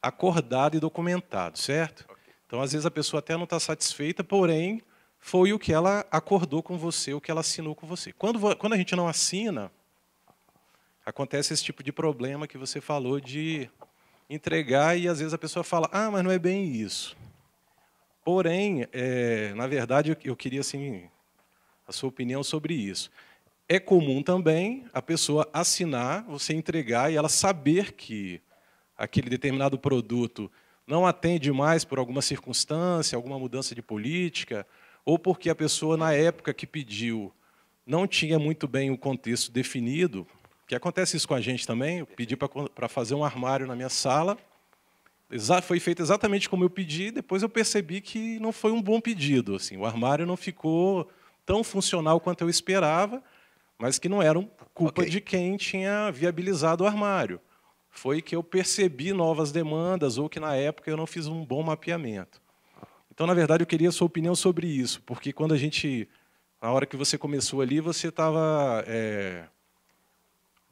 acordado e documentado, certo? Então, às vezes, a pessoa até não está satisfeita, porém, foi o que ela acordou com você, o que ela assinou com você. Quando, quando a gente não assina, acontece esse tipo de problema que você falou de entregar e às vezes a pessoa fala, ah, mas não é bem isso. Porém, é, na verdade, eu queria assim a sua opinião sobre isso. É comum também a pessoa assinar, você entregar e ela saber que aquele determinado produto não atende mais por alguma circunstância, alguma mudança de política, ou porque a pessoa, na época que pediu, não tinha muito bem o contexto definido, porque acontece isso com a gente também. Eu pedi para fazer um armário na minha sala. Foi feito exatamente como eu pedi. Depois eu percebi que não foi um bom pedido. Assim, o armário não ficou tão funcional quanto eu esperava, mas que não era culpa okay. de quem tinha viabilizado o armário. Foi que eu percebi novas demandas ou que na época eu não fiz um bom mapeamento. Então, na verdade, eu queria a sua opinião sobre isso, porque quando a gente, na hora que você começou ali, você estava é, eh,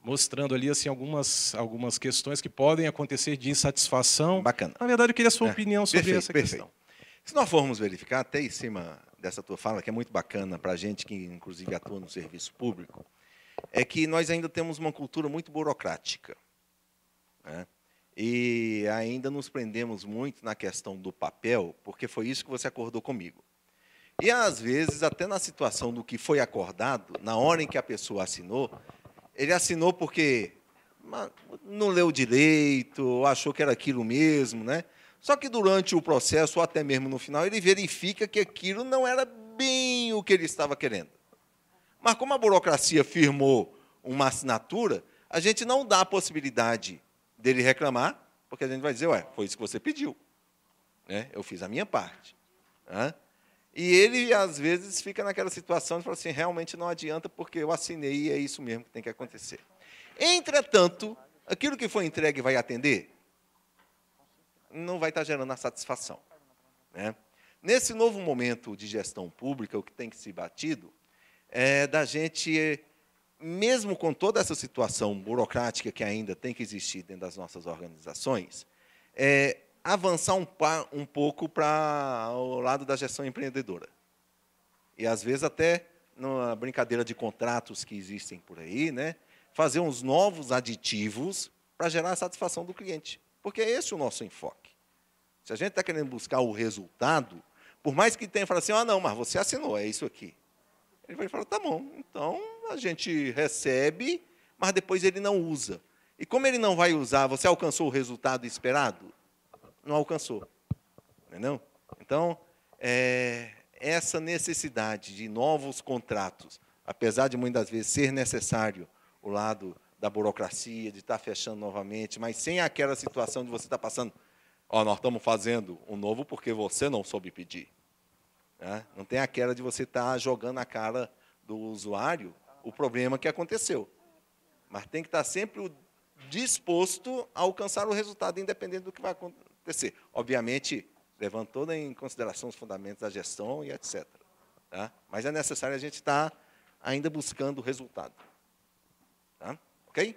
mostrando ali assim algumas, algumas questões que podem acontecer de insatisfação. Bacana. Na verdade, eu queria a sua é, opinião sobre perfeito, essa perfeito. questão. Se nós formos verificar, até em cima dessa tua fala, que é muito bacana para a gente que, inclusive, atua no serviço público, é que nós ainda temos uma cultura muito burocrática. Né? E ainda nos prendemos muito na questão do papel, porque foi isso que você acordou comigo. E, às vezes, até na situação do que foi acordado, na hora em que a pessoa assinou, ele assinou porque não leu direito, achou que era aquilo mesmo, né? Só que durante o processo, ou até mesmo no final, ele verifica que aquilo não era bem o que ele estava querendo. Mas como a burocracia firmou uma assinatura, a gente não dá a possibilidade dele reclamar, porque a gente vai dizer, ué, foi isso que você pediu. Né? Eu fiz a minha parte. Né? E ele, às vezes, fica naquela situação de falar assim: realmente não adianta, porque eu assinei e é isso mesmo que tem que acontecer. Entretanto, aquilo que foi entregue vai atender? Não vai estar gerando a satisfação. Né? Nesse novo momento de gestão pública, o que tem que ser batido é da gente, mesmo com toda essa situação burocrática que ainda tem que existir dentro das nossas organizações, é, avançar um, um pouco para o lado da gestão empreendedora. E às vezes até numa brincadeira de contratos que existem por aí, né? fazer uns novos aditivos para gerar a satisfação do cliente. Porque é esse o nosso enfoque. Se a gente está querendo buscar o resultado, por mais que tenha falado assim, ah, não, mas você assinou, é isso aqui. Ele vai falar, tá bom, então a gente recebe, mas depois ele não usa. E como ele não vai usar, você alcançou o resultado esperado? não alcançou. Entendeu? Então, é, essa necessidade de novos contratos, apesar de muitas vezes ser necessário o lado da burocracia, de estar tá fechando novamente, mas sem aquela situação de você estar tá passando, ó, oh, nós estamos fazendo um novo porque você não soube pedir. Né? Não tem aquela de você estar tá jogando na cara do usuário o problema que aconteceu. Mas tem que estar sempre disposto a alcançar o resultado, independente do que vai acontecer acontecer. Obviamente, levando toda em consideração os fundamentos da gestão e etc. Tá? Mas é necessário a gente estar tá ainda buscando o resultado. Tá? Ok?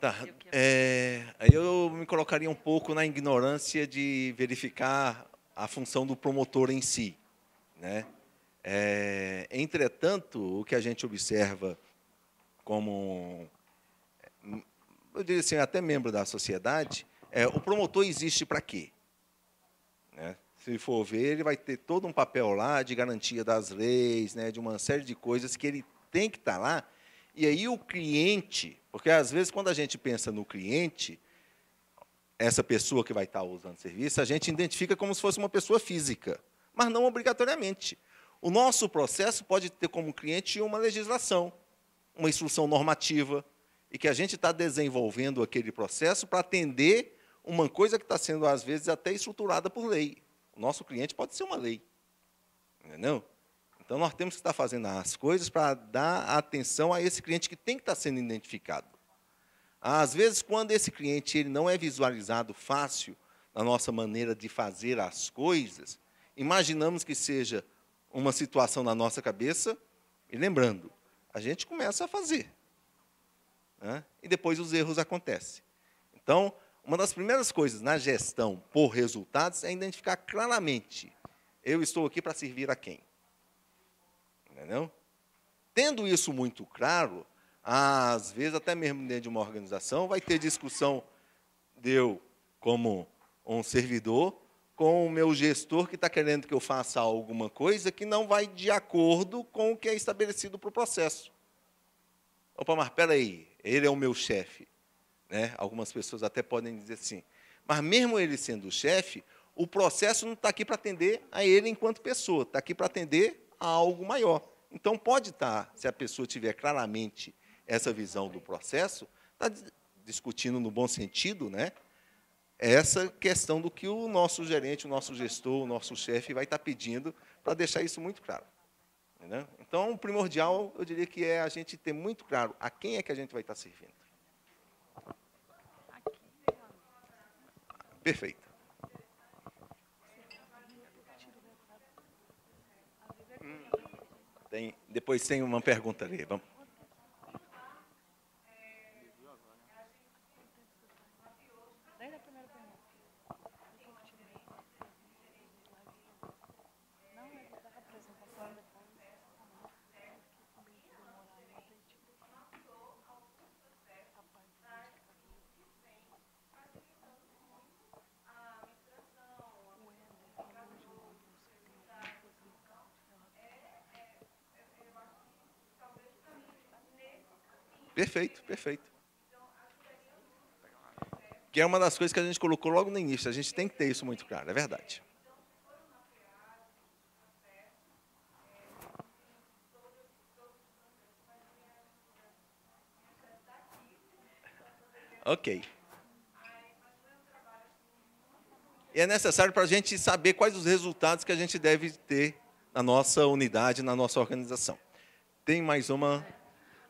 Tá. É, eu me colocaria um pouco na ignorância de verificar a função do promotor em si. Né? É, entretanto, o que a gente observa como, eu diria assim, até membro da sociedade, é, o promotor existe para quê? Né? Se for ver, ele vai ter todo um papel lá de garantia das leis, né, de uma série de coisas que ele tem que estar tá lá. E aí o cliente, porque às vezes quando a gente pensa no cliente, essa pessoa que vai estar tá usando o serviço, a gente identifica como se fosse uma pessoa física mas não obrigatoriamente. O nosso processo pode ter como cliente uma legislação, uma instrução normativa, e que a gente está desenvolvendo aquele processo para atender uma coisa que está sendo, às vezes, até estruturada por lei. O nosso cliente pode ser uma lei. Entendeu? Então, nós temos que estar fazendo as coisas para dar atenção a esse cliente que tem que estar sendo identificado. Às vezes, quando esse cliente ele não é visualizado fácil na nossa maneira de fazer as coisas, imaginamos que seja uma situação na nossa cabeça, e lembrando, a gente começa a fazer. Né? E depois os erros acontecem. Então, uma das primeiras coisas na gestão por resultados é identificar claramente: eu estou aqui para servir a quem? Entendeu? Tendo isso muito claro, às vezes, até mesmo dentro de uma organização, vai ter discussão de eu como um servidor com o meu gestor que está querendo que eu faça alguma coisa que não vai de acordo com o que é estabelecido para o processo. Opa, mas espera aí, ele é o meu chefe. Né? Algumas pessoas até podem dizer assim, mas mesmo ele sendo o chefe, o processo não está aqui para atender a ele enquanto pessoa, está aqui para atender a algo maior. Então, pode estar, tá, se a pessoa tiver claramente essa visão do processo, está discutindo no bom sentido, né? essa questão do que o nosso gerente, o nosso gestor, o nosso chefe vai estar tá pedindo para deixar isso muito claro. Então, o primordial, eu diria que é a gente ter muito claro a quem é que a gente vai estar tá servindo. Perfeito. Tem, depois tem uma pergunta ali. Vamos. Perfeito, perfeito. Que é uma das coisas que a gente colocou logo no início. A gente tem que ter isso muito claro, é verdade. Ok. E é necessário para a gente saber quais os resultados que a gente deve ter na nossa unidade, na nossa organização. Tem mais uma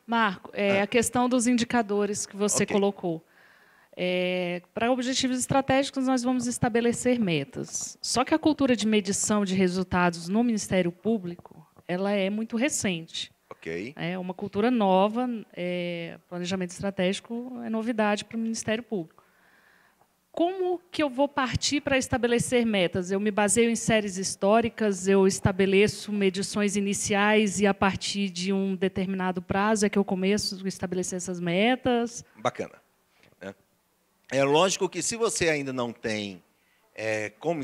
Marco, é, ah. a questão dos indicadores que você okay. colocou. É, para objetivos estratégicos, nós vamos estabelecer metas. Só que a cultura de medição de resultados no Ministério Público ela é muito recente. Okay. É uma cultura nova. É, planejamento estratégico é novidade para o Ministério Público como que eu vou partir para estabelecer metas? Eu me baseio em séries históricas, eu estabeleço medições iniciais e a partir de um determinado prazo é que eu começo a estabelecer essas metas? Bacana. Né? É lógico que se você ainda não tem é, como,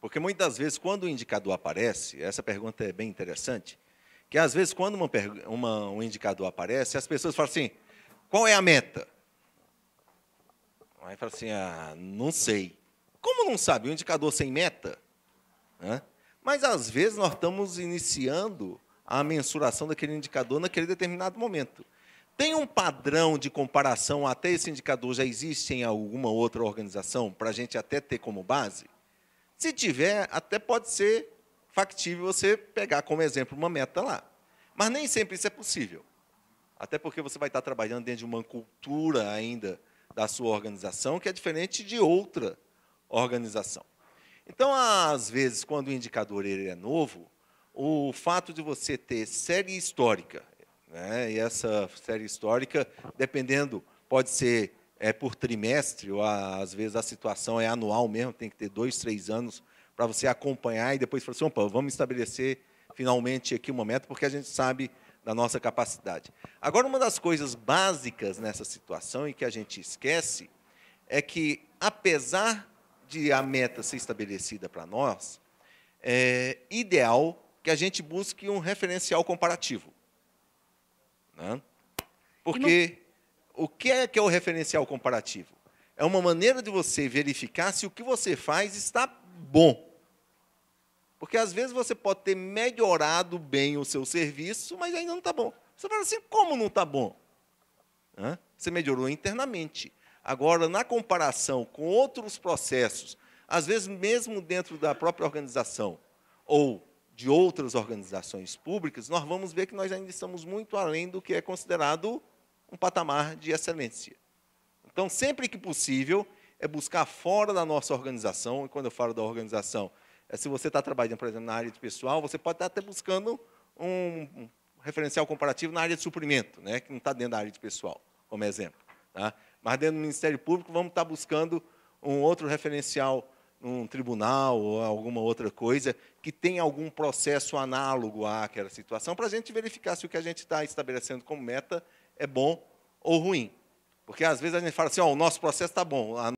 porque muitas vezes quando o indicador aparece, essa pergunta é bem interessante, que às vezes quando uma, uma, um indicador aparece, as pessoas falam assim, qual é a meta? Aí fala assim, ah, não sei. Como não sabe? Um indicador sem meta. Né? Mas, às vezes, nós estamos iniciando a mensuração daquele indicador naquele determinado momento. Tem um padrão de comparação até esse indicador já existe em alguma outra organização para a gente até ter como base? Se tiver, até pode ser factível você pegar como exemplo uma meta lá. Mas nem sempre isso é possível. Até porque você vai estar trabalhando dentro de uma cultura ainda da sua organização, que é diferente de outra organização. Então, às vezes, quando o indicador ele é novo, o fato de você ter série histórica, né, e essa série histórica, dependendo, pode ser é, por trimestre, ou às vezes a situação é anual mesmo, tem que ter dois, três anos para você acompanhar e depois falar assim, opa, vamos estabelecer finalmente aqui o um momento, porque a gente sabe da nossa capacidade. Agora, uma das coisas básicas nessa situação e que a gente esquece é que, apesar de a meta ser estabelecida para nós, é ideal que a gente busque um referencial comparativo. Né? Porque não... o que é que é o referencial comparativo? É uma maneira de você verificar se o que você faz está bom porque às vezes você pode ter melhorado bem o seu serviço, mas ainda não está bom. Você fala assim, como não está bom? Hã? Você melhorou internamente. Agora, na comparação com outros processos, às vezes mesmo dentro da própria organização ou de outras organizações públicas, nós vamos ver que nós ainda estamos muito além do que é considerado um patamar de excelência. Então, sempre que possível, é buscar fora da nossa organização, e quando eu falo da organização, é, se você está trabalhando, por exemplo, na área de pessoal, você pode estar tá até buscando um referencial comparativo na área de suprimento, né, que não está dentro da área de pessoal, como exemplo. Tá? Mas dentro do Ministério Público, vamos estar tá buscando um outro referencial num tribunal ou alguma outra coisa que tenha algum processo análogo àquela situação, para a gente verificar se o que a gente está estabelecendo como meta é bom ou ruim. Porque às vezes a gente fala assim, ó, oh, o nosso processo está bom,